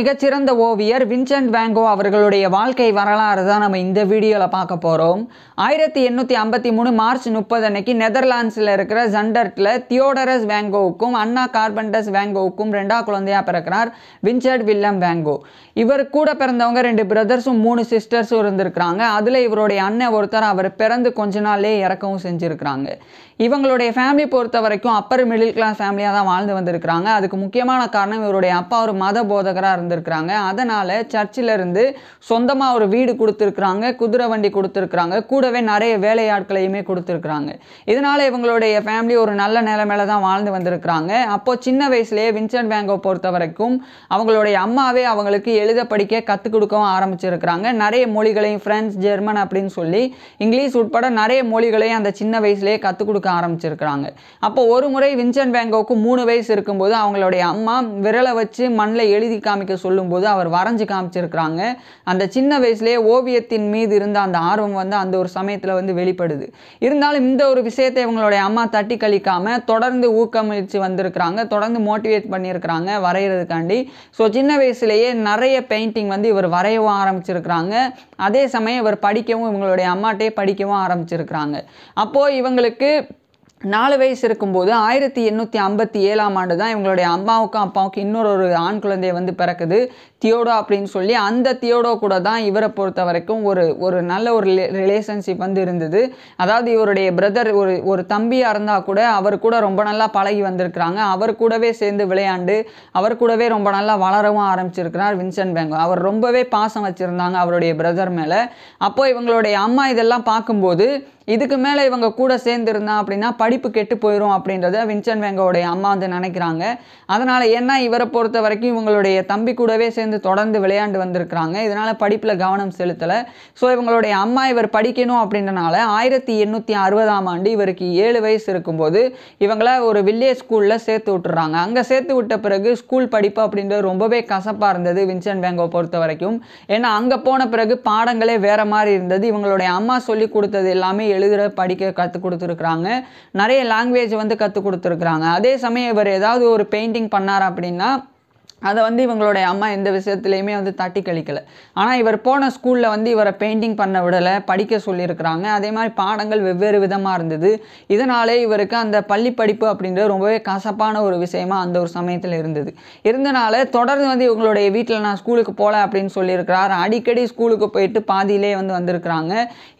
மிகச்சிறந்த ஓவியர் வின்சென்ட் வேங்கோ அவர்களுடைய வாழ்க்கை வரலாறு தான் நம்ம இந்த வீடியோவில் பார்க்க போகிறோம் ஆயிரத்தி எண்ணூற்றி ஐம்பத்தி மூணு மார்ச் முப்பது அன்னைக்கு நெதர்லாண்ட்ஸில் இருக்கிற ஜண்டர்ட்டில் தியோடரஸ் வேங்கோவுக்கும் அண்ணா கார்பண்டஸ் வேங்கோவுக்கும் ரெண்டா குழந்தையாக பிறக்கிறார் வின்சென்ட் வில்லம் வேங்கோ இவர் கூட பிறந்தவங்க ரெண்டு பிரதர்ஸும் மூணு சிஸ்டர்ஸும் இருந்திருக்கிறாங்க அதில் இவருடைய அண்ணன் ஒருத்தர் அவர் பிறந்து கொஞ்ச நாளே இறக்கவும் செஞ்சுருக்கிறாங்க இவங்களுடைய ஃபேமிலி பொறுத்த வரைக்கும் அப்பர் மிடில் கிளாஸ் ஃபேமிலியாக தான் வாழ்ந்து வந்திருக்கிறாங்க அதுக்கு முக்கியமான காரணம் இவருடைய அப்பா ஒரு மத போதகராக இருந்தார் வந்திருக்கிறாங்க அதனால் சர்ச்சிலிருந்து சொந்தமாக ஒரு வீடு கொடுத்துருக்குறாங்க குதிரை வண்டி கொடுத்துருக்குறாங்க கூடவே நிறைய வேலையாட்களையுமே கொடுத்துருக்குறாங்க இதனால் இவங்களுடைய ஃபேமிலி ஒரு நல்ல நிலைமையில தான் வாழ்ந்து வந்திருக்கிறாங்க அப்போது சின்ன வயசுலேயே வின்சென்ட் வேங்கோ பொறுத்த வரைக்கும் அவங்களுடைய அம்மாவே அவங்களுக்கு எழுத படிக்க கற்றுக் கொடுக்கவும் ஆரம்பிச்சிருக்கிறாங்க நிறைய மொழிகளையும் ஃப்ரெஞ்ச் ஜெர்மன் அப்படின்னு சொல்லி இங்கிலீஷ் உட்பட நிறைய மொழிகளையும் அந்த சின்ன வயசுலேயே கற்றுக் கொடுக்க ஆரம்பிச்சிருக்கிறாங்க அப்போ ஒரு முறை வின்சென்ட் வேங்கோவுக்கு மூணு வயசு இருக்கும்போது அவங்களுடைய அம்மா விரலை வச்சு மண்ணில் எழுதி காமிக்க சொல்லும்போது அவர் வரைஞ்சி காமிச்சிருக்கிறாங்க அந்த சின்ன வயசுலேயே ஓவியத்தின் மீது இருந்த அந்த ஆர்வம் வந்து அந்த ஒரு சமயத்தில் வந்து வெளிப்படுது இருந்தாலும் இந்த ஒரு விஷயத்தை இவங்களுடைய அம்மா தட்டி கழிக்காமல் தொடர்ந்து ஊக்கமளித்து வந்திருக்கிறாங்க தொடர்ந்து மோட்டிவேட் பண்ணியிருக்கிறாங்க வரைகிறதுக்காண்டி ஸோ சின்ன வயசுலேயே நிறைய பெயிண்டிங் வந்து இவர் வரையவும் ஆரம்பிச்சிருக்கிறாங்க அதே சமயம் இவர் படிக்கவும் இவங்களுடைய அம்மாட்டே படிக்கவும் ஆரம்பிச்சிருக்கிறாங்க அப்போது இவங்களுக்கு நாலு வயசு இருக்கும்போது ஆயிரத்தி எண்ணூற்றி ஐம்பத்தி ஏழாம் ஆண்டு தான் இவங்களுடைய அம்மாவுக்கும் அப்பாவுக்கும் இன்னொரு ஒரு ஆண் குழந்தைய வந்து பிறக்குது தியோடோ அப்படின்னு சொல்லி அந்த தியோடோ கூட தான் இவரை பொறுத்த வரைக்கும் ஒரு ஒரு நல்ல ஒரு ரிலேஷன்ஷிப் வந்து இருந்தது அதாவது இவருடைய பிரதர் ஒரு ஒரு தம்பியாக இருந்தால் கூட அவர் கூட ரொம்ப நல்லா பழகி வந்திருக்கிறாங்க அவர் கூடவே சேர்ந்து விளையாண்டு அவர் கூடவே ரொம்ப நல்லா வளரவும் ஆரம்பிச்சிருக்கிறார் வின்சென்ட் பேங்கோ அவர் ரொம்பவே பாசம் வச்சுருந்தாங்க அவருடைய பிரதர் மேலே அப்போது இவங்களுடைய அம்மா இதெல்லாம் பார்க்கும்போது இதுக்கு மேலே இவங்க கூட சேர்ந்துருந்தான் அப்படின்னா படிப்பு கெட்டு போயிடும் அப்படின்றத வின்சன் வேங்கோடைய அம்மா வந்து நினைக்கிறாங்க அதனால் ஏன்னா இவரை பொறுத்த வரைக்கும் இவங்களுடைய தம்பி கூடவே சேர்ந்து தொடர்ந்து விளையாண்டு வந்திருக்கிறாங்க இதனால் படிப்பில் கவனம் செலுத்தலை ஸோ இவங்களுடைய அம்மா இவர் படிக்கணும் அப்படின்றனால ஆயிரத்தி எண்ணூற்றி அறுபதாம் ஆண்டு இவருக்கு ஏழு வயசு இருக்கும்போது இவங்கள ஒரு வில்லேஜ் ஸ்கூலில் சேர்த்து விட்டுறாங்க அங்கே சேர்த்து விட்ட பிறகு ஸ்கூல் படிப்பு அப்படின்றது ரொம்பவே கசப்பாக இருந்தது வின்சன் வேங்கோ பொறுத்த வரைக்கும் ஏன்னா அங்கே போன பிறகு பாடங்களே வேறு மாதிரி இருந்தது இவங்களுடைய அம்மா சொல்லி கொடுத்தது எல்லாமே எழுதுகிற படிக்க கற்றுக் கொடுத்துருக்குறாங்க நிறைய லாங்குவேஜ் வந்து கற்றுக் கொடுத்துருக்குறாங்க அதே சமயம் இவர் ஏதாவது ஒரு பெயிண்டிங் பண்ணார் அப்படின்னா அதை வந்து இவங்களுடைய அம்மா எந்த விஷயத்துலையுமே வந்து தட்டி கழிக்கலை ஆனால் இவர் போன ஸ்கூலில் வந்து இவரை பெயிண்டிங் பண்ண விடலை படிக்க சொல்லியிருக்கிறாங்க அதே மாதிரி பாடங்கள் வெவ்வேறு விதமாக இருந்தது இதனாலே இவருக்கு அந்த பள்ளி படிப்பு அப்படின்றது ரொம்பவே கசப்பான ஒரு விஷயமா அந்த ஒரு சமயத்தில் இருந்தது இருந்தனால தொடர்ந்து வந்து இவங்களுடைய வீட்டில் நான் ஸ்கூலுக்கு போகல அப்படின்னு சொல்லியிருக்கிறார் அடிக்கடி ஸ்கூலுக்கு போயிட்டு பாதியிலே வந்து வந்திருக்கிறாங்க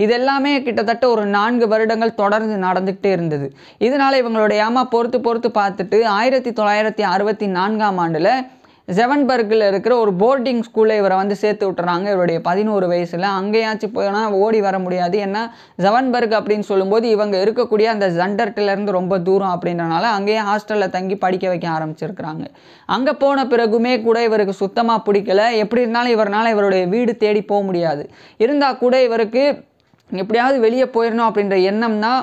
இதெல்லாமே கிட்டத்தட்ட ஒரு நான்கு வருடங்கள் தொடர்ந்து நடந்துக்கிட்டே இருந்தது இதனால் இவங்களுடைய அம்மா பொறுத்து பொறுத்து பார்த்துட்டு ஆயிரத்தி தொள்ளாயிரத்தி அறுபத்தி நான்காம் ஆண்டில் ஜெவன்பர்கில் இருக்கிற ஒரு போர்டிங் ஸ்கூலில் இவரை வந்து சேர்த்து விட்டுறாங்க இவருடைய பதினோரு வயசில் அங்கேயாச்சும் போனால் ஓடி வர முடியாது ஏன்னா ஜெவன்பர்க் அப்படின்னு சொல்லும்போது இவங்க இருக்கக்கூடிய அந்த ஜண்டர்ட்டிலேருந்து ரொம்ப தூரம் அப்படின்றனால அங்கேயே ஹாஸ்டலில் தங்கி படிக்க வைக்க ஆரம்பிச்சிருக்கிறாங்க அங்கே போன பிறகுமே கூட இவருக்கு சுத்தமாக பிடிக்கல எப்படி இருந்தாலும் இவரால் இவருடைய வீடு தேடி போக முடியாது இருந்தால் கூட இவருக்கு எப்படியாவது வெளியே போயிடணும் அப்படின்ற எண்ணம் தான்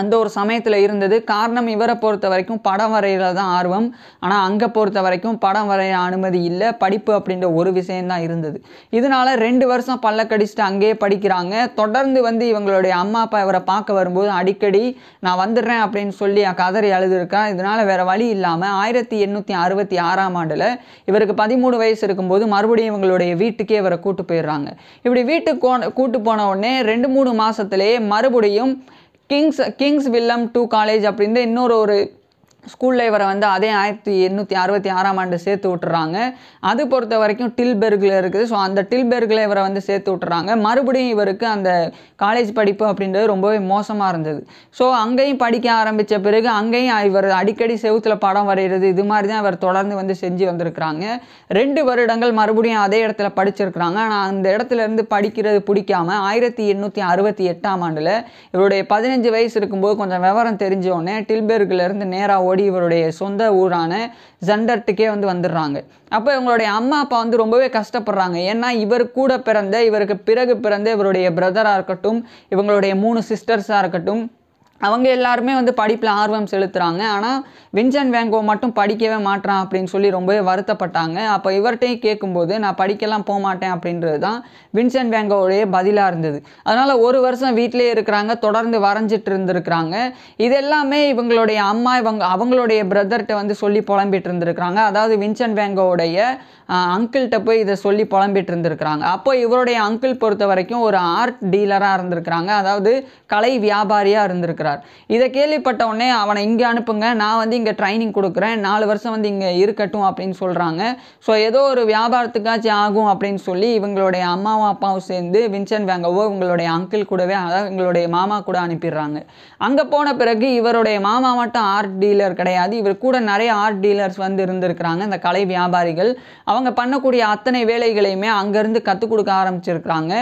அந்த ஒரு சமயத்தில் இருந்தது காரணம் இவரை பொறுத்த வரைக்கும் படம் வரையில தான் ஆர்வம் ஆனால் அங்கே பொறுத்த வரைக்கும் படம் வரைய அனுமதி இல்லை படிப்பு அப்படின்ற ஒரு விஷயந்தான் இருந்தது இதனால் ரெண்டு வருஷம் பல்லக்கடிச்சுட்டு அங்கேயே படிக்கிறாங்க தொடர்ந்து வந்து இவங்களுடைய அம்மா அப்பா இவரை பார்க்க வரும்போது அடிக்கடி நான் வந்துடுறேன் அப்படின்னு சொல்லி கதறி அழுதுருக்கேன் இதனால் வேறு வழி இல்லாமல் ஆயிரத்தி எண்ணூற்றி அறுபத்தி ஆறாம் ஆண்டில் இவருக்கு பதிமூணு வயசு இருக்கும்போது மறுபடியும் இவங்களுடைய வீட்டுக்கே இவரை கூட்டு போயிடுறாங்க இப்படி வீட்டுக்கு கூட்டு போன உடனே ரெண்டு மூணு மாதத்துலேயே மறுபடியும் Kings Kings William to college அப்படின்ற இன்னொரு ஒரு ஸ்கூலில் இவரை வந்து அதே ஆயிரத்தி எண்ணூற்றி அறுபத்தி ஆறாம் ஆண்டு சேர்த்து விட்டுறாங்க அது பொறுத்த வரைக்கும் டில்பெர்கில் இருக்குது ஸோ அந்த டில்பெர்கில் இவரை வந்து சேர்த்து விட்டுறாங்க மறுபடியும் இவருக்கு அந்த காலேஜ் படிப்பு அப்படின்றது ரொம்பவே மோசமாக இருந்தது ஸோ அங்கேயும் படிக்க ஆரம்பித்த பிறகு அங்கேயும் இவர் அடிக்கடி செவுத்தில் படம் வரைகிறது இது மாதிரி தான் இவர் தொடர்ந்து வந்து செஞ்சு வந்திருக்கிறாங்க ரெண்டு வருடங்கள் மறுபடியும் அதே இடத்துல படிச்சிருக்கிறாங்க ஆனால் அந்த இடத்துலேருந்து படிக்கிறது பிடிக்காம ஆயிரத்தி எண்ணூற்றி அறுபத்தி எட்டாம் ஆண்டில் இவருடைய பதினஞ்சு வயசு இருக்கும்போது கொஞ்சம் விவரம் தெரிஞ்சோடனே இருந்து நேராக ஓடி இவருடைய சொந்த ஊரான ஜண்டர்ட்டுக்கே வந்து வந்துடுறாங்க அப்போ இவங்களுடைய அம்மா அப்பா வந்து ரொம்பவே கஷ்டப்படுறாங்க ஏன்னா இவர் கூட பிறந்த இவருக்கு பிறகு பிறந்த இவருடைய பிரதராக இருக்கட்டும் இவங்களுடைய மூணு சிஸ்டர்ஸாக இருக்கட்டும் அவங்க எல்லாருமே வந்து படிப்பில் ஆர்வம் செலுத்துகிறாங்க ஆனால் வின்சன் வேங்கோ மட்டும் படிக்கவே மாட்டான் அப்படின்னு சொல்லி ரொம்பவே வருத்தப்பட்டாங்க அப்போ இவர்கிட்டையும் கேட்கும்போது நான் படிக்கலாம் போக மாட்டேன் அப்படின்றது தான் வின்சன் வேங்கோடைய பதிலாக இருந்தது அதனால் ஒரு வருஷம் வீட்டிலே இருக்கிறாங்க தொடர்ந்து வரைஞ்சிட்டு இருந்திருக்கிறாங்க இதெல்லாமே இவங்களுடைய அம்மா இவங்க அவங்களுடைய பிரதர்கிட்ட வந்து சொல்லி புலம்பிட்டு இருந்திருக்கிறாங்க அதாவது வின்சன் வேங்கோடைய அங்கிள்கிட்ட போய் இதை சொல்லி புலம்பிட்டு இருந்திருக்கிறாங்க அப்போ இவருடைய அங்கிள் பொறுத்த வரைக்கும் ஒரு ஆர்ட் டீலராக இருந்திருக்கிறாங்க அதாவது கலை வியாபாரியாக இருந்திருக்கிறாங்க சொல்கிறார் இதை கேள்விப்பட்ட உடனே அவனை இங்கே அனுப்புங்க நான் வந்து இங்கே ட்ரைனிங் கொடுக்குறேன் நாலு வருஷம் வந்து இங்கே இருக்கட்டும் அப்படின்னு சொல்கிறாங்க ஸோ ஏதோ ஒரு வியாபாரத்துக்காச்சும் ஆகும் அப்படின்னு சொல்லி இவங்களுடைய அம்மாவும் அப்பாவும் சேர்ந்து வின்சென்ட் வேங்கவோ இவங்களுடைய அங்கிள் கூடவே அதாவது இவங்களுடைய மாமா கூட அனுப்பிடுறாங்க அங்கே போன பிறகு இவருடைய மாமா மட்டும் ஆர்ட் டீலர் கிடையாது இவர் கூட நிறைய ஆர்ட் டீலர்ஸ் வந்து இருந்திருக்கிறாங்க இந்த கலை வியாபாரிகள் அவங்க பண்ணக்கூடிய அத்தனை வேலைகளையுமே அங்கேருந்து கற்றுக் கொடுக்க ஆரம்பிச்சிருக்கிறாங்க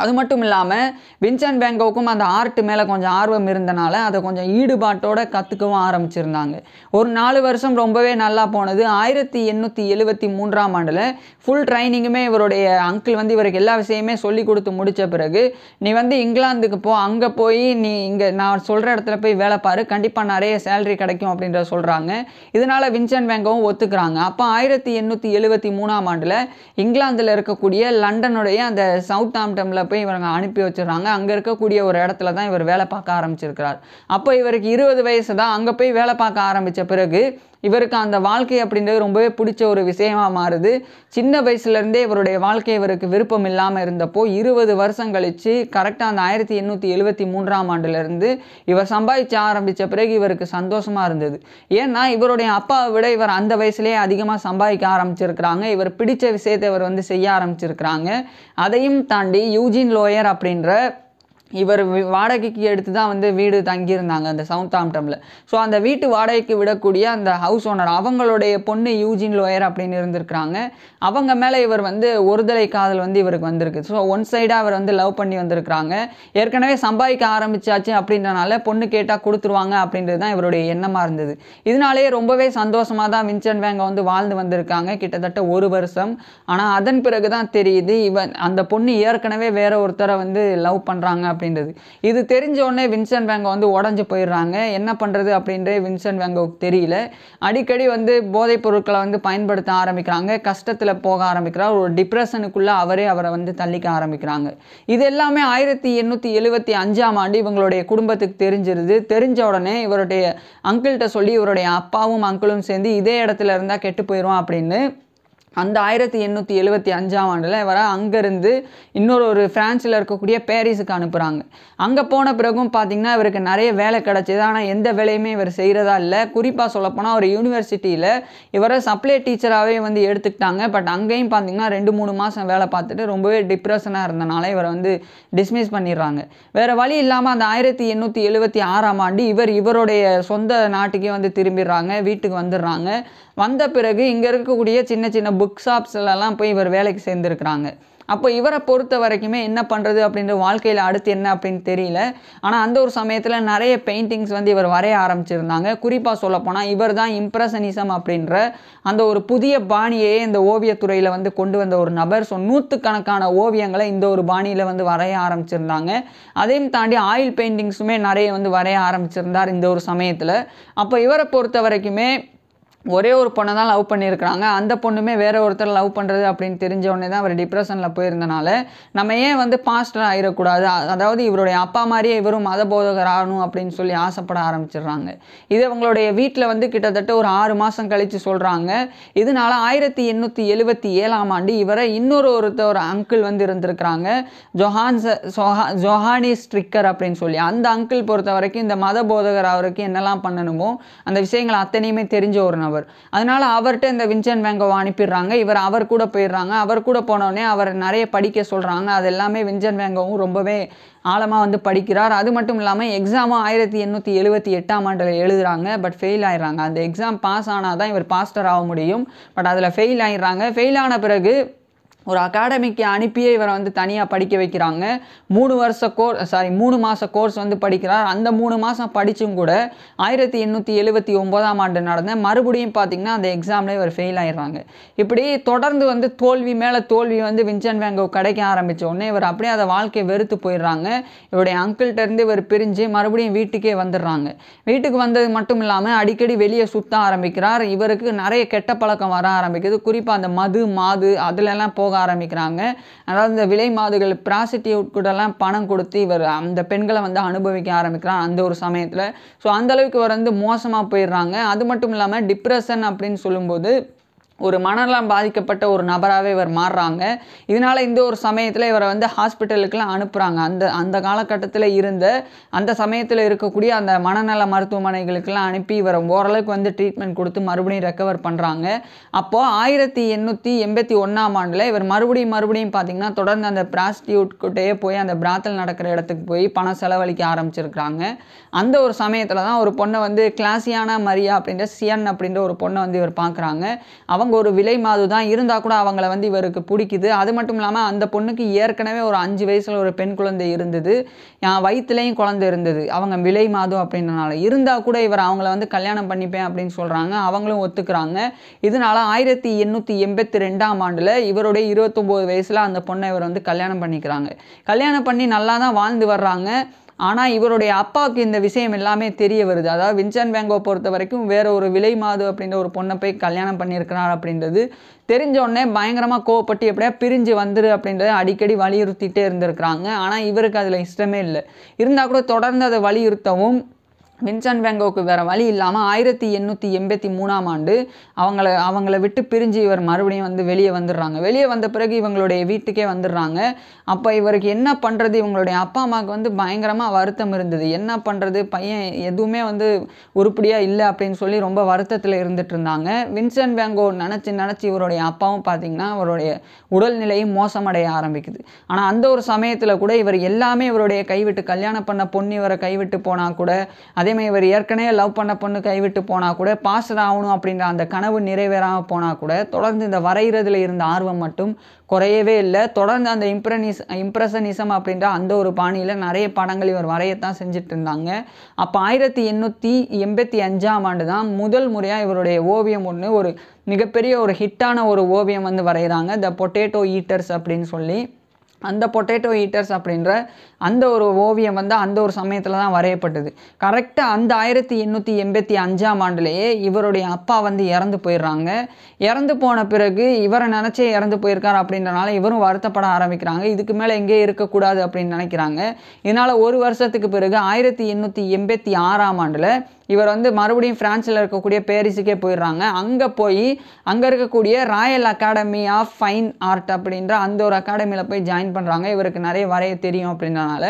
அது மட்டும் இல்லாமல் வின்சன் பேங்கோவுக்கும் அந்த ஆர்ட் மேலே கொஞ்சம் ஆர்வம் இருந்தனால அதை கொஞ்சம் ஈடுபாட்டோட கற்றுக்கவும் ஆரம்பிச்சிருந்தாங்க ஒரு நாலு வருஷம் ரொம்பவே நல்லா போனது ஆயிரத்தி எண்ணூற்றி எழுபத்தி மூன்றாம் ஆண்டில் ஃபுல் ட்ரைனிங்குமே இவருடைய அங்கிள் வந்து இவருக்கு எல்லா விஷயமே சொல்லி கொடுத்து முடித்த பிறகு நீ வந்து இங்கிலாந்துக்கு போ அங்கே போய் நீ இங்கே நான் சொல்கிற இடத்துல போய் வேலை பாரு கண்டிப்பாக நிறைய சேலரி கிடைக்கும் அப்படின்ற சொல்கிறாங்க இதனால் வின்சன் பேங்கோவும் ஒத்துக்கிறாங்க அப்போ ஆயிரத்தி எண்ணூற்றி எழுபத்தி மூணாம் ஆண்டில் இங்கிலாந்தில் இருக்கக்கூடிய லண்டனுடைய அந்த சவுத் ஆம்டமில் போய் இவங்க அனுப்பி வச்சிடுறாங்க அங்கே இருக்கக்கூடிய ஒரு இடத்துல தான் இவர் வேலை பார்க்க ஆரம்பிச்சிருக்கிறார் அப்போ இவருக்கு இருபது வயசு தான் அங்கே போய் வேலை பார்க்க ஆரம்பித்த பிறகு இவருக்கு அந்த வாழ்க்கை அப்படின்றது ரொம்பவே பிடிச்ச ஒரு விஷயமாக மாறுது சின்ன வயசுலேருந்தே இவருடைய வாழ்க்கை இவருக்கு விருப்பம் இல்லாமல் இருந்தப்போ இருபது வருஷம் கழித்து கரெக்டாக அந்த ஆயிரத்தி எண்ணூற்றி எழுபத்தி மூன்றாம் ஆண்டுலேருந்து இவர் சம்பாதிச்சு ஆரம்பித்த பிறகு இவருக்கு சந்தோஷமாக இருந்தது ஏன்னா இவருடைய அப்பாவை விட இவர் அந்த வயசுலேயே அதிகமாக சம்பாதிக்க ஆரம்பிச்சிருக்கிறாங்க இவர் பிடிச்ச விஷயத்தை இவர் வந்து செய்ய ஆரம்பிச்சிருக்கிறாங்க அதையும் தாண்டி யூஜின் லோயர் அப்படின்ற இவர் வாடகைக்கு எடுத்து தான் வந்து வீடு தங்கியிருந்தாங்க அந்த சவுத் ஆம்டமில் ஸோ அந்த வீட்டு வாடகைக்கு விடக்கூடிய அந்த ஹவுஸ் ஓனர் அவங்களுடைய பொண்ணு யூஜின் லோயர் அப்படின்னு இருந்திருக்கிறாங்க அவங்க மேலே இவர் வந்து ஒருதலை காதல் வந்து இவருக்கு வந்திருக்கு ஸோ ஒன் சைடாக அவர் வந்து லவ் பண்ணி வந்திருக்கிறாங்க ஏற்கனவே சம்பாதிக்க ஆரம்பிச்சாச்சு அப்படின்றனால பொண்ணு கேட்டால் கொடுத்துருவாங்க அப்படின்றது தான் இவருடைய எண்ணமாக இருந்தது இதனாலேயே ரொம்பவே சந்தோஷமாக தான் வின்சன் வேங்க வந்து வாழ்ந்து வந்திருக்காங்க கிட்டத்தட்ட ஒரு வருஷம் ஆனால் அதன் பிறகு தான் தெரியுது இவன் அந்த பொண்ணு ஏற்கனவே வேற ஒருத்தரை வந்து லவ் பண்ணுறாங்க அப்படின்றது இது தெரிஞ்ச உடனே வின்சென்ட் வேங்கோ வந்து உடஞ்சி போயிடுறாங்க என்ன பண்ணுறது அப்படின்றே வின்சென்ட் வேங்கோவுக்கு தெரியல அடிக்கடி வந்து போதைப் பொருட்களை வந்து பயன்படுத்த ஆரம்பிக்கிறாங்க கஷ்டத்தில் போக ஆரம்பிக்கிறார் ஒரு டிப்ரெஷனுக்குள்ளே அவரே அவரை வந்து தள்ளிக்க ஆரம்பிக்கிறாங்க இது எல்லாமே ஆயிரத்தி எண்ணூற்றி எழுபத்தி அஞ்சாம் ஆண்டு இவங்களுடைய குடும்பத்துக்கு தெரிஞ்சிருது தெரிஞ்ச உடனே இவருடைய அங்கிள்கிட்ட சொல்லி இவருடைய அப்பாவும் அங்கிளும் சேர்ந்து இதே இடத்துல இருந்தால் கெட்டு போயிடும் அப்படின்னு அந்த ஆயிரத்தி எண்ணூற்றி எழுபத்தி அஞ்சாம் ஆண்டில் இவரை அங்கேருந்து இன்னொரு ஒரு ஃப்ரான்ஸில் இருக்கக்கூடிய பேரிஸுக்கு அனுப்புகிறாங்க அங்கே போன பிறகும் பார்த்திங்கன்னா இவருக்கு நிறைய வேலை கிடச்சிது ஆனால் எந்த வேலையுமே இவர் செய்கிறதா இல்லை குறிப்பாக சொல்லப்போனால் ஒரு யூனிவர்சிட்டியில் இவரை சப்ளை டீச்சராகவே வந்து எடுத்துக்கிட்டாங்க பட் அங்கேயும் பார்த்திங்கன்னா ரெண்டு மூணு மாதம் வேலை பார்த்துட்டு ரொம்பவே டிப்ரெஷனாக இருந்தனால இவரை வந்து டிஸ்மிஸ் பண்ணிடுறாங்க வேறு வழி இல்லாமல் அந்த ஆயிரத்தி எண்ணூற்றி எழுபத்தி ஆறாம் ஆண்டு இவர் இவருடைய சொந்த நாட்டுக்கே வந்து திரும்பிடுறாங்க வீட்டுக்கு வந்துடுறாங்க வந்த பிறகு இங்கே இருக்கக்கூடிய சின்ன சின்ன புக் ஷாப்ஸ்லலாம் போய் இவர் வேலைக்கு சேர்ந்துருக்குறாங்க அப்போ இவரை பொறுத்த வரைக்குமே என்ன பண்ணுறது அப்படின்ற வாழ்க்கையில் அடுத்து என்ன அப்படின்னு தெரியல ஆனால் அந்த ஒரு சமயத்தில் நிறைய பெயிண்டிங்ஸ் வந்து இவர் வரைய ஆரம்பிச்சிருந்தாங்க குறிப்பாக சொல்லப்போனால் இவர் தான் இம்ப்ரெஷனிசம் அப்படின்ற அந்த ஒரு புதிய பாணியே இந்த ஓவியத்துறையில் வந்து கொண்டு வந்த ஒரு நபர் ஸோ நூற்றுக்கணக்கான ஓவியங்களை இந்த ஒரு பாணியில் வந்து வரைய ஆரம்பிச்சிருந்தாங்க அதையும் தாண்டி ஆயில் பெயிண்டிங்ஸுமே நிறைய வந்து வரைய ஆரம்பிச்சிருந்தார் இந்த ஒரு சமயத்தில் அப்போ இவரை பொறுத்த வரைக்குமே ஒரே ஒரு பொண்ணை தான் லவ் பண்ணியிருக்கிறாங்க அந்த பொண்ணுமே வேற ஒருத்தர் லவ் பண்ணுறது அப்படின்னு உடனே தான் அவர் டிப்ரெஷனில் போயிருந்தனால நம்ம ஏன் வந்து பாஸ்டர் ஆகிடக்கூடாது அதாவது இவருடைய அப்பா மாதிரியே இவரும் மத போதகர் ஆகணும் அப்படின்னு சொல்லி ஆசைப்பட ஆரம்பிச்சிடுறாங்க இது அவங்களுடைய வீட்டில் வந்து கிட்டத்தட்ட ஒரு ஆறு மாதம் கழித்து சொல்கிறாங்க இதனால் ஆயிரத்தி எண்ணூற்றி எழுபத்தி ஏழாம் ஆண்டு இவரை இன்னொரு ஒருத்தர் ஒரு அங்கிள் வந்து இருந்திருக்கிறாங்க ஜொஹான்ஸ் ஜொஹானி ஸ்ட்ரிக்கர் அப்படின்னு சொல்லி அந்த அங்கிள் பொறுத்த வரைக்கும் இந்த மத போதகர் அவருக்கு என்னெல்லாம் பண்ணணுமோ அந்த விஷயங்கள் அத்தனையுமே தெரிஞ்ச ஒரு நபர் அவர் அதனால் அவர்கிட்ட இந்த வின்சென்ட் வேங்கோவை அனுப்பிடுறாங்க இவர் அவர் கூட போயிடுறாங்க அவர் கூட போனோடனே அவர் நிறைய படிக்க சொல்கிறாங்க அது எல்லாமே வின்சென்ட் வேங்கோவும் ரொம்பவே ஆழமாக வந்து படிக்கிறார் அது மட்டும் இல்லாமல் எக்ஸாமும் ஆயிரத்தி எண்ணூற்றி எழுபத்தி எட்டாம் ஆண்டில் எழுதுகிறாங்க பட் ஃபெயில் ஆயிடுறாங்க அந்த எக்ஸாம் பாஸ் ஆனால் தான் இவர் பாஸ்டர் ஆக முடியும் பட் அதில் ஃபெயில் ஆயிடுறாங்க ஃபெயில் ஆன பிறகு ஒரு அகாடமிக்கு அனுப்பியே இவரை வந்து தனியாக படிக்க வைக்கிறாங்க மூணு வருஷ கோர் சாரி மூணு மாத கோர்ஸ் வந்து படிக்கிறார் அந்த மூணு மாதம் படித்தும் கூட ஆயிரத்தி எண்ணூற்றி எழுபத்தி ஒம்போதாம் ஆண்டு நடந்த மறுபடியும் பார்த்திங்கன்னா அந்த எக்ஸாமில் இவர் ஃபெயில் ஆகிடுறாங்க இப்படி தொடர்ந்து வந்து தோல்வி மேலே தோல்வி வந்து வின்சன் வேங்கோ கிடைக்க ஆரம்பித்த உடனே இவர் அப்படியே அதை வாழ்க்கையை வெறுத்து போயிடுறாங்க இவருடைய அங்கிள்கிட்டேருந்து இவர் பிரிஞ்சு மறுபடியும் வீட்டுக்கே வந்துடுறாங்க வீட்டுக்கு வந்தது மட்டும் இல்லாமல் அடிக்கடி வெளியே சுத்த ஆரம்பிக்கிறார் இவருக்கு நிறைய கெட்ட பழக்கம் வர ஆரம்பிக்குது குறிப்பாக அந்த மது மாது அதிலெல்லாம் போக போக ஆரம்பிக்கிறாங்க அதாவது இந்த விலை மாதுகள் ப்ராசிட்டியூட் கூடலாம் பணம் கொடுத்து இவர் அந்த பெண்களை வந்து அனுபவிக்க ஆரம்பிக்கிறான் அந்த ஒரு சமயத்தில் ஸோ அந்தளவுக்கு இவர் வந்து மோசமாக போயிடுறாங்க அது மட்டும் இல்லாமல் டிப்ரெஷன் அப்படின்னு சொல்லும்போது ஒரு மனநலம் பாதிக்கப்பட்ட ஒரு நபராகவே இவர் மாறுறாங்க இதனால் இந்த ஒரு சமயத்தில் இவரை வந்து ஹாஸ்பிட்டலுக்குலாம் அனுப்புகிறாங்க அந்த அந்த காலகட்டத்தில் இருந்த அந்த சமயத்தில் இருக்கக்கூடிய அந்த மனநல மருத்துவமனைகளுக்கெல்லாம் அனுப்பி இவரை ஓரளவுக்கு வந்து ட்ரீட்மெண்ட் கொடுத்து மறுபடியும் ரெக்கவர் பண்ணுறாங்க அப்போது ஆயிரத்தி எண்ணூற்றி எண்பத்தி ஒன்றாம் ஆண்டில் இவர் மறுபடியும் மறுபடியும் பார்த்திங்கன்னா தொடர்ந்து அந்த ப்ராஸ்டியூட் போய் அந்த பிராத்தல் நடக்கிற இடத்துக்கு போய் பணம் செலவழிக்க ஆரம்பிச்சிருக்கிறாங்க அந்த ஒரு சமயத்தில் தான் ஒரு பொண்ணை வந்து கிளாசியானா மரியா அப்படின்ற சியன் அப்படின்ற ஒரு பொண்ணை வந்து இவர் பார்க்குறாங்க அவங்க அவங்க ஒரு விலை மாது தான் இருந்தால் கூட அவங்கள வந்து இவருக்கு பிடிக்குது அது மட்டும் இல்லாமல் அந்த பொண்ணுக்கு ஏற்கனவே ஒரு அஞ்சு வயசில் ஒரு பெண் குழந்தை இருந்தது என் வயிற்றுலேயும் குழந்தை இருந்தது அவங்க விலை மாது அப்படின்றனால இருந்தால் கூட இவர் அவங்கள வந்து கல்யாணம் பண்ணிப்பேன் அப்படின்னு சொல்கிறாங்க அவங்களும் ஒத்துக்கிறாங்க இதனால் ஆயிரத்தி எண்ணூற்றி எண்பத்தி ரெண்டாம் ஆண்டில் இவருடைய இருபத்தொம்போது வயசில் அந்த பொண்ணை இவர் வந்து கல்யாணம் பண்ணிக்கிறாங்க கல்யாணம் பண்ணி நல்லா தான் வாழ்ந்து வர்றாங்க ஆனால் இவருடைய அப்பாவுக்கு இந்த விஷயம் எல்லாமே தெரிய வருது அதாவது வின்சன் வேங்கோ பொறுத்த வரைக்கும் வேற ஒரு விலை மாது அப்படின்ற ஒரு பொண்ணை போய் கல்யாணம் பண்ணியிருக்கிறார் அப்படின்றது தெரிஞ்சோடனே பயங்கரமாக கோவப்பட்டு எப்படியா பிரிஞ்சு வந்துரு அப்படின்றத அடிக்கடி வலியுறுத்திட்டே இருந்திருக்கிறாங்க ஆனால் இவருக்கு அதில் இஷ்டமே இல்லை இருந்தால் கூட தொடர்ந்து அதை வலியுறுத்தவும் வின்சென்ட் வேங்கோவுக்கு வேறு வழி இல்லாமல் ஆயிரத்தி எண்ணூற்றி எண்பத்தி மூணாம் ஆண்டு அவங்கள அவங்கள விட்டு பிரிஞ்சு இவர் மறுபடியும் வந்து வெளியே வந்துடுறாங்க வெளியே வந்த பிறகு இவங்களுடைய வீட்டுக்கே வந்துடுறாங்க அப்போ இவருக்கு என்ன பண்ணுறது இவங்களுடைய அப்பா அம்மாவுக்கு வந்து பயங்கரமாக வருத்தம் இருந்தது என்ன பண்ணுறது பையன் எதுவுமே வந்து உருப்படியாக இல்லை அப்படின்னு சொல்லி ரொம்ப வருத்தத்தில் இருந்துட்டு இருந்தாங்க வின்சென்ட் வேங்கோ நினச்சி நினச்சி இவருடைய அப்பாவும் பார்த்திங்கன்னா அவருடைய உடல்நிலையும் மோசமடைய ஆரம்பிக்குது ஆனால் அந்த ஒரு சமயத்தில் கூட இவர் எல்லாமே இவருடைய கைவிட்டு கல்யாணம் பண்ண பொண்ணு இவரை கைவிட்டு போனால் கூட அதே அதேமாதிரி இவர் ஏற்கனவே லவ் பண்ண பொண்ணு கைவிட்டு போனால் கூட பாஸ்டர் ஆகணும் அப்படின்ற அந்த கனவு நிறைவேறாமல் போனால் கூட தொடர்ந்து இந்த வரைகிறதுல இருந்த ஆர்வம் மட்டும் குறையவே இல்லை தொடர்ந்து அந்த இம்ப்ரனிஸ் இம்ப்ரெஷனிசம் அப்படின்ற அந்த ஒரு பாணியில் நிறைய படங்கள் இவர் வரையத்தான் செஞ்சுட்டு இருந்தாங்க அப்போ ஆயிரத்தி எண்ணூற்றி எண்பத்தி அஞ்சாம் ஆண்டு தான் முதல் முறையாக இவருடைய ஓவியம் ஒன்று ஒரு மிகப்பெரிய ஒரு ஹிட்டான ஒரு ஓவியம் வந்து வரைகிறாங்க த பொட்டேட்டோ ஈட்டர்ஸ் அப்படின்னு சொல்லி அந்த பொட்டேட்டோ ஈட்டர்ஸ் அப்படின்ற அந்த ஒரு ஓவியம் வந்து அந்த ஒரு சமயத்தில் தான் வரையப்பட்டது கரெக்டாக அந்த ஆயிரத்தி எண்ணூற்றி எண்பத்தி அஞ்சாம் ஆண்டுலேயே இவருடைய அப்பா வந்து இறந்து போயிடுறாங்க இறந்து போன பிறகு இவரை நினச்சே இறந்து போயிருக்கார் அப்படின்றனால இவரும் வருத்தப்பட ஆரம்பிக்கிறாங்க இதுக்கு மேலே எங்கே இருக்கக்கூடாது அப்படின்னு நினைக்கிறாங்க இதனால் ஒரு வருஷத்துக்கு பிறகு ஆயிரத்தி எண்ணூற்றி எண்பத்தி ஆறாம் ஆண்டில் இவர் வந்து மறுபடியும் ஃப்ரான்ஸில் இருக்கக்கூடிய பேரிஸுக்கே போயிடுறாங்க அங்கே போய் அங்கே இருக்கக்கூடிய Royal Academy of Fine Art அப்படின்ற அந்த ஒரு அகாடமியில் போய் ஜாயின் பண்ணுறாங்க இவருக்கு நிறைய வரைய தெரியும் அப்படின்றனால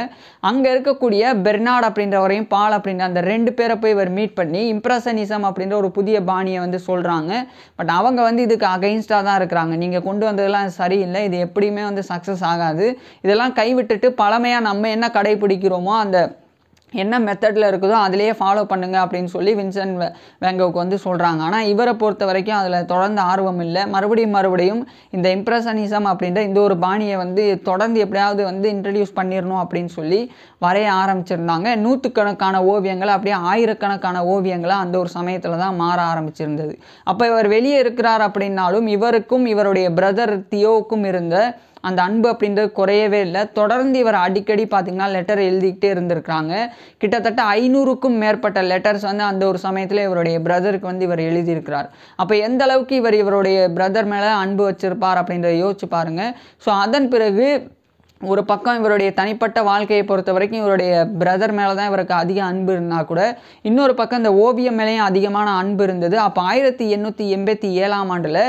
அங்கே இருக்கக்கூடிய பெர்னாட் அப்படின்றவரையும் பால் அப்படின்ற அந்த ரெண்டு பேரை போய் இவர் மீட் பண்ணி இம்ப்ரெஷனிசம் அப்படின்ற ஒரு புதிய பாணியை வந்து சொல்கிறாங்க பட் அவங்க வந்து இதுக்கு அகைன்ஸ்டாக தான் இருக்கிறாங்க நீங்கள் கொண்டு வந்ததெல்லாம் சரியில்லை இது எப்படியுமே வந்து சக்ஸஸ் ஆகாது இதெல்லாம் கைவிட்டுட்டு பழமையாக நம்ம என்ன கடைபிடிக்கிறோமோ அந்த என்ன மெத்தடில் இருக்குதோ அதிலேயே ஃபாலோ பண்ணுங்கள் அப்படின்னு சொல்லி வின்சென்ட் வேங்கோவுக்கு வந்து சொல்கிறாங்க ஆனால் இவரை பொறுத்த வரைக்கும் அதில் தொடர்ந்து ஆர்வம் இல்லை மறுபடியும் மறுபடியும் இந்த இம்ப்ரெஷனிசம் அப்படின்ற இந்த ஒரு பாணியை வந்து தொடர்ந்து எப்படியாவது வந்து இன்ட்ரடியூஸ் பண்ணிடணும் அப்படின்னு சொல்லி வரைய ஆரம்பிச்சிருந்தாங்க நூற்றுக்கணக்கான ஓவியங்களை அப்படியே ஆயிரக்கணக்கான ஓவியங்களை அந்த ஒரு சமயத்தில் தான் மாற ஆரம்பிச்சிருந்தது அப்போ இவர் வெளியே இருக்கிறார் அப்படின்னாலும் இவருக்கும் இவருடைய பிரதர் தியோவுக்கும் இருந்த அந்த அன்பு அப்படின்றது குறையவே இல்லை தொடர்ந்து இவர் அடிக்கடி பார்த்திங்கன்னா லெட்டர் எழுதிக்கிட்டே இருந்திருக்கிறாங்க கிட்டத்தட்ட ஐநூறுக்கும் மேற்பட்ட லெட்டர்ஸ் வந்து அந்த ஒரு சமயத்தில் இவருடைய பிரதருக்கு வந்து இவர் எழுதியிருக்கிறார் அப்போ எந்த அளவுக்கு இவர் இவருடைய பிரதர் மேலே அன்பு வச்சுருப்பார் அப்படின்றத யோசிச்சு பாருங்கள் ஸோ அதன் பிறகு ஒரு பக்கம் இவருடைய தனிப்பட்ட வாழ்க்கையை பொறுத்த வரைக்கும் இவருடைய பிரதர் மேலே தான் இவருக்கு அதிக அன்பு இருந்தால் கூட இன்னொரு பக்கம் இந்த ஓவியம் மேலேயும் அதிகமான அன்பு இருந்தது அப்போ ஆயிரத்தி எண்ணூற்றி எண்பத்தி ஏழாம் ஆண்டில்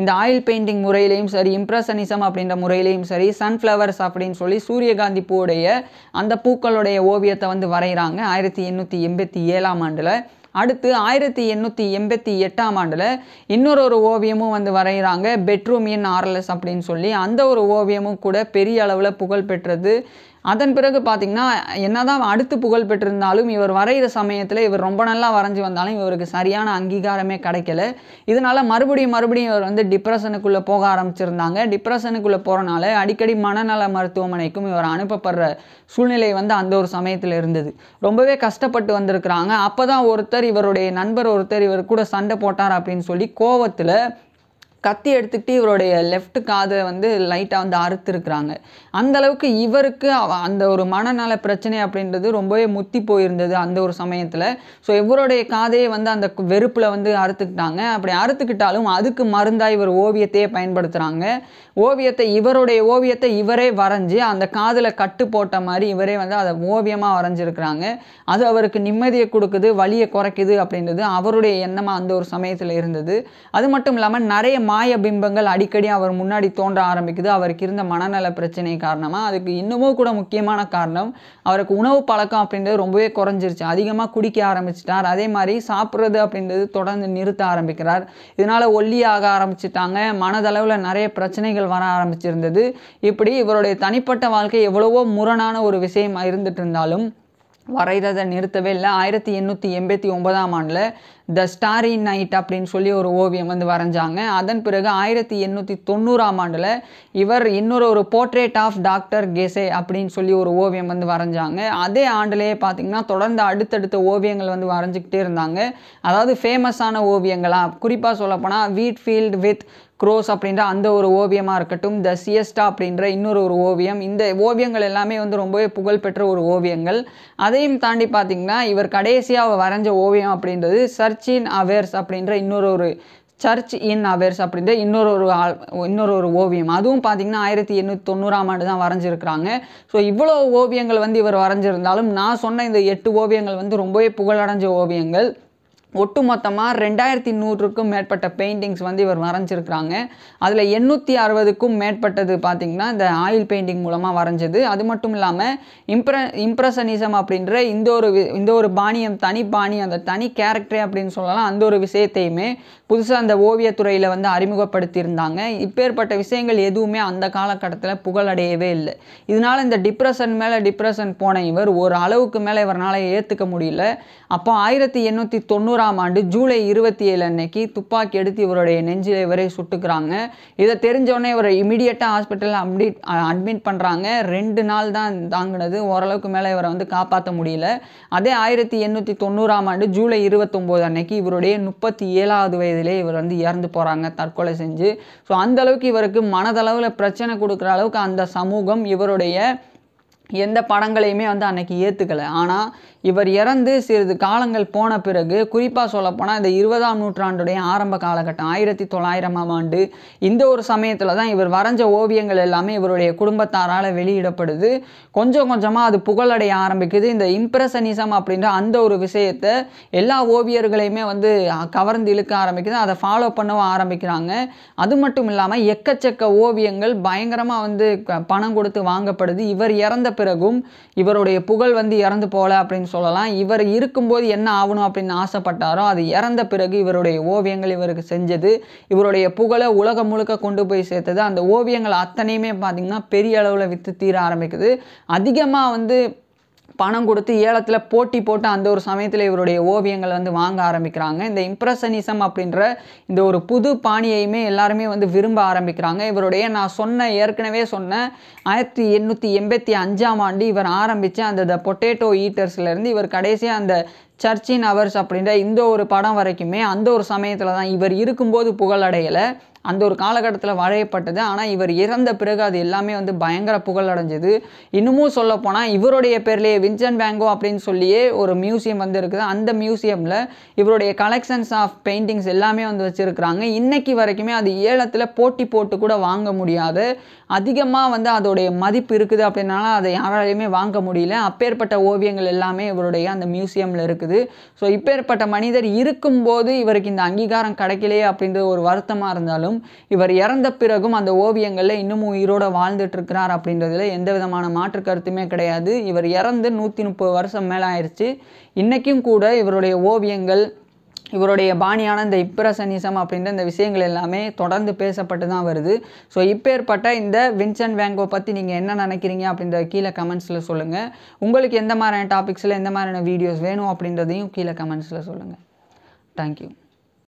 இந்த ஆயில் பெயிண்டிங் முறையிலையும் சரி இம்ப்ரெஷனிசம் அப்படின்ற முறையிலையும் சரி சன்ஃப்ளவர்ஸ் அப்படின்னு சொல்லி சூரியகாந்தி பூவுடைய அந்த பூக்களுடைய ஓவியத்தை வந்து வரைகிறாங்க ஆயிரத்தி எண்ணூற்றி எண்பத்தி ஏழாம் ஆண்டில் அடுத்து ஆயிரத்தி எண்ணூற்றி எண்பத்தி எட்டாம் ஆண்டில் இன்னொரு ஒரு ஓவியமும் வந்து வரைகிறாங்க பெட்ரூம் இன் ஆர்எல்எஸ் அப்படின்னு சொல்லி அந்த ஒரு ஓவியமும் கூட பெரிய அளவில் புகழ் பெற்றது அதன் பிறகு பார்த்திங்கன்னா என்னதான் அடுத்து புகழ் பெற்றிருந்தாலும் இவர் வரைகிற சமயத்தில் இவர் ரொம்ப நல்லா வரைஞ்சி வந்தாலும் இவருக்கு சரியான அங்கீகாரமே கிடைக்கல இதனால் மறுபடியும் மறுபடியும் இவர் வந்து டிப்ரெஷனுக்குள்ளே போக ஆரம்பிச்சிருந்தாங்க டிப்ரெஷனுக்குள்ளே போகிறனால அடிக்கடி மனநல மருத்துவமனைக்கும் இவர் அனுப்பப்படுற சூழ்நிலை வந்து அந்த ஒரு சமயத்தில் இருந்தது ரொம்பவே கஷ்டப்பட்டு வந்திருக்கிறாங்க அப்போ தான் ஒருத்தர் இவருடைய நண்பர் ஒருத்தர் இவர் கூட சண்டை போட்டார் அப்படின்னு சொல்லி கோவத்தில் கத்தி எடுத்துக்கிட்டு இவருடைய லெஃப்ட் காதை வந்து லைட்டாக வந்து அறுத்துருக்குறாங்க அந்தளவுக்கு இவருக்கு அந்த ஒரு மனநல பிரச்சனை அப்படின்றது ரொம்பவே முத்தி போயிருந்தது அந்த ஒரு சமயத்தில் ஸோ இவருடைய காதையை வந்து அந்த வெறுப்பில் வந்து அறுத்துக்கிட்டாங்க அப்படி அறுத்துக்கிட்டாலும் அதுக்கு மருந்தாக இவர் ஓவியத்தையே பயன்படுத்துகிறாங்க ஓவியத்தை இவருடைய ஓவியத்தை இவரே வரைஞ்சி அந்த காதில் கட்டு போட்ட மாதிரி இவரே வந்து அதை ஓவியமாக வரைஞ்சிருக்கிறாங்க அது அவருக்கு நிம்மதியை கொடுக்குது வழியை குறைக்குது அப்படின்றது அவருடைய எண்ணமாக அந்த ஒரு சமயத்தில் இருந்தது அது மட்டும் இல்லாமல் நிறைய மாய பிம்பங்கள் அடிக்கடி அவர் முன்னாடி தோன்ற ஆரம்பிக்குது அவருக்கு இருந்த மனநல பிரச்சனை காரணமாக அதுக்கு இன்னமும் கூட முக்கியமான காரணம் அவருக்கு உணவு பழக்கம் அப்படின்றது ரொம்பவே குறைஞ்சிருச்சு அதிகமாக குடிக்க ஆரம்பிச்சிட்டார் அதே மாதிரி சாப்பிட்றது அப்படின்றது தொடர்ந்து நிறுத்த ஆரம்பிக்கிறார் இதனால் ஒல்லியாக ஆரம்பிச்சிட்டாங்க மனதளவில் நிறைய பிரச்சனைகள் வர ஆரம்பிச்சிருந்தது இப்படி இவருடைய தனிப்பட்ட வாழ்க்கை எவ்வளவோ முரணான ஒரு விஷயமாக இருந்துட்டு இருந்தாலும் வரைகிறதை நிறுத்தவே இல்லை ஆயிரத்தி எண்ணூற்றி எண்பத்தி ஒன்பதாம் ஆண்டில் த ஸ்டாரி நைட் அப்படின்னு சொல்லி ஒரு ஓவியம் வந்து வரைஞ்சாங்க அதன் பிறகு ஆயிரத்தி எண்ணூற்றி தொண்ணூறாம் ஆண்டில் இவர் இன்னொரு ஒரு போர்ட்ரேட் ஆஃப் டாக்டர் கெசே அப்படின்னு சொல்லி ஒரு ஓவியம் வந்து வரைஞ்சாங்க அதே ஆண்டுலேயே பார்த்திங்கன்னா தொடர்ந்து அடுத்தடுத்த ஓவியங்கள் வந்து வரைஞ்சிக்கிட்டே இருந்தாங்க அதாவது ஃபேமஸான ஓவியங்களாக குறிப்பாக சொல்லப்போனால் வீட் ஃபீல்டு வித் க்ரோஸ் அப்படின்ற அந்த ஒரு ஓவியமாக இருக்கட்டும் த சியஸ்டா அப்படின்ற இன்னொரு ஒரு ஓவியம் இந்த ஓவியங்கள் எல்லாமே வந்து ரொம்பவே புகழ்பெற்ற ஒரு ஓவியங்கள் அதையும் தாண்டி பார்த்திங்கன்னா இவர் கடைசியாக வரைஞ்ச ஓவியம் அப்படின்றது சர்ச் சர்ச் இன் அவேர்ஸ் அப்படின்ற இன்னொரு ஒரு சர்ச் இன் அவேர்ஸ் அப்படின்ற இன்னொரு ஒரு இன்னொரு ஒரு ஓவியம் அதுவும் பார்த்திங்கன்னா ஆயிரத்தி எண்ணூற்றி தொண்ணூறாம் ஆண்டு தான் வரைஞ்சிருக்கிறாங்க ஸோ இவ்வளோ ஓவியங்கள் வந்து இவர் வரைஞ்சிருந்தாலும் நான் சொன்ன இந்த எட்டு ஓவியங்கள் வந்து ரொம்பவே புகழடைஞ்ச ஓவியங்கள் ஒட்டுமொத்தமாக ரெண்டாயிரத்தி நூறுக்கும் மேற்பட்ட பெயிண்டிங்ஸ் வந்து இவர் வரைஞ்சிருக்கிறாங்க அதில் எண்ணூற்றி அறுபதுக்கும் மேற்பட்டது பார்த்திங்கன்னா இந்த ஆயில் பெயிண்டிங் மூலமாக வரைஞ்சது அது மட்டும் இல்லாமல் இம்ப்ர இம்ப்ரெஷனிசம் அப்படின்ற இந்த ஒரு இந்த ஒரு பாணியம் தனி பாணி அந்த தனி கேரக்டர் அப்படின்னு சொல்லலாம் அந்த ஒரு விஷயத்தையுமே புதுசாக அந்த ஓவியத்துறையில் வந்து அறிமுகப்படுத்தியிருந்தாங்க இப்பேற்பட்ட விஷயங்கள் எதுவுமே அந்த காலகட்டத்தில் புகழடையவே இல்லை இதனால் இந்த டிப்ரெஷன் மேலே டிப்ரெஷன் போன இவர் ஒரு அளவுக்கு மேலே இவரால் ஏற்றுக்க முடியல அப்போ ஆயிரத்தி எண்ணூற்றி தொண்ணூறாம் ஆண்டு ஜூலை இருபத்தி ஏழு அன்னைக்கு துப்பாக்கி எடுத்து இவருடைய நெஞ்சில் இவரே சுட்டுக்கிறாங்க இதை தெரிஞ்சோடனே இவரை இமீடியட்டாக ஹாஸ்பிட்டலில் அப்டிட் அட்மிட் பண்ணுறாங்க ரெண்டு நாள் தான் தாங்கினது ஓரளவுக்கு மேலே இவரை வந்து காப்பாற்ற முடியல அதே ஆயிரத்தி எண்ணூற்றி தொண்ணூறாம் ஆண்டு ஜூலை இருபத்தொம்போது அன்னைக்கு இவருடைய முப்பத்தி ஏழாவது வயதிலே இவர் வந்து இறந்து போகிறாங்க தற்கொலை செஞ்சு ஸோ அந்தளவுக்கு இவருக்கு மனதளவில் பிரச்சனை கொடுக்குற அளவுக்கு அந்த சமூகம் இவருடைய எந்த படங்களையுமே வந்து அன்னைக்கு ஏற்றுக்கலை ஆனால் இவர் இறந்து சிறிது காலங்கள் போன பிறகு குறிப்பாக சொல்லப்போனால் இந்த இருபதாம் நூற்றாண்டுடைய ஆரம்ப காலகட்டம் ஆயிரத்தி தொள்ளாயிரமாம் ஆண்டு இந்த ஒரு சமயத்தில் தான் இவர் வரைஞ்ச ஓவியங்கள் எல்லாமே இவருடைய குடும்பத்தாரால் வெளியிடப்படுது கொஞ்சம் கொஞ்சமாக அது புகழடைய ஆரம்பிக்குது இந்த இம்ப்ரெஷனிசம் அப்படின்ற அந்த ஒரு விஷயத்தை எல்லா ஓவியர்களையுமே வந்து கவர்ந்து இழுக்க ஆரம்பிக்குது அதை ஃபாலோ பண்ணவும் ஆரம்பிக்கிறாங்க அது மட்டும் இல்லாமல் எக்கச்சக்க ஓவியங்கள் பயங்கரமாக வந்து பணம் கொடுத்து வாங்கப்படுது இவர் இறந்த பிறகும் இவருடைய புகழ் வந்து இறந்து போகல அப்படின்னு சொல்லலாம் இவர் இருக்கும்போது என்ன ஆகணும் அப்படின்னு ஆசைப்பட்டாரோ அது இறந்த பிறகு இவருடைய ஓவியங்கள் இவருக்கு செஞ்சது இவருடைய புகழை உலகம் முழுக்க கொண்டு போய் சேர்த்தது அந்த ஓவியங்கள் அத்தனையுமே பார்த்திங்கன்னா பெரிய அளவில் விற்று தீர ஆரம்பிக்குது அதிகமாக வந்து பணம் கொடுத்து ஏலத்தில் போட்டி போட்டு அந்த ஒரு சமயத்தில் இவருடைய ஓவியங்கள் வந்து வாங்க ஆரம்பிக்கிறாங்க இந்த இம்ப்ரெஷனிசம் அப்படின்ற இந்த ஒரு புது பாணியையுமே எல்லாருமே வந்து விரும்ப ஆரம்பிக்கிறாங்க இவருடைய நான் சொன்ன ஏற்கனவே சொன்ன ஆயிரத்தி எண்ணூற்றி எண்பத்தி அஞ்சாம் ஆண்டு இவர் ஆரம்பித்த அந்த த பொட்டேட்டோ ஈட்டர்ஸ்லேருந்து இவர் கடைசியாக அந்த சர்ச்சின் அவர்ஸ் அப்படின்ற இந்த ஒரு படம் வரைக்குமே அந்த ஒரு சமயத்தில் தான் இவர் இருக்கும்போது புகழடையலை அந்த ஒரு காலகட்டத்தில் வரையப்பட்டது ஆனால் இவர் இறந்த பிறகு அது எல்லாமே வந்து பயங்கர புகழடைஞ்சது இன்னமும் சொல்லப்போனால் இவருடைய பேர்லேயே வின்சன் வேங்கோ அப்படின்னு சொல்லியே ஒரு மியூசியம் வந்து இருக்குது அந்த மியூசியமில் இவருடைய கலெக்ஷன்ஸ் ஆஃப் பெயிண்டிங்ஸ் எல்லாமே வந்து வச்சுருக்கிறாங்க இன்றைக்கி வரைக்குமே அது ஏலத்தில் போட்டி போட்டு கூட வாங்க முடியாத அதிகமாக வந்து அதோடைய மதிப்பு இருக்குது அப்படின்னால அதை யாராலையுமே வாங்க முடியல அப்பேற்பட்ட ஓவியங்கள் எல்லாமே இவருடைய அந்த மியூசியமில் இருக்குது ஸோ இப்பேற்பட்ட மனிதர் இருக்கும்போது இவருக்கு இந்த அங்கீகாரம் கிடைக்கலையே அப்படின்ற ஒரு வருத்தமாக இருந்தாலும் இவர் இறந்த பிறகும் அந்த ஓவியங்களில் இன்னமும் உயிரோடு வாழ்ந்துட்டுருக்கிறார் அப்படின்றதுல எந்த விதமான மாற்று கருத்துமே கிடையாது இவர் இறந்து நூற்றி முப்பது வருஷம் மேலே ஆயிடுச்சு இன்றைக்கும் கூட இவருடைய ஓவியங்கள் இவருடைய பாணியான இந்த இப்ரசனிசம் அப்படின்ற இந்த விஷயங்கள் எல்லாமே தொடர்ந்து பேசப்பட்டு தான் வருது ஸோ இப்பேற்பட்ட இந்த வின்சென்ட் வேங்கோ பற்றி நீங்கள் என்ன நினைக்கிறீங்க அப்படின்ற கீழே கமெண்ட்ஸில் சொல்லுங்கள் உங்களுக்கு எந்த மாதிரியான டாபிக்ஸில் எந்த மாதிரியான வீடியோஸ் வேணும் அப்படின்றதையும் கீழே கமெண்ட்ஸில் சொல்லுங்கள் தேங்க்யூ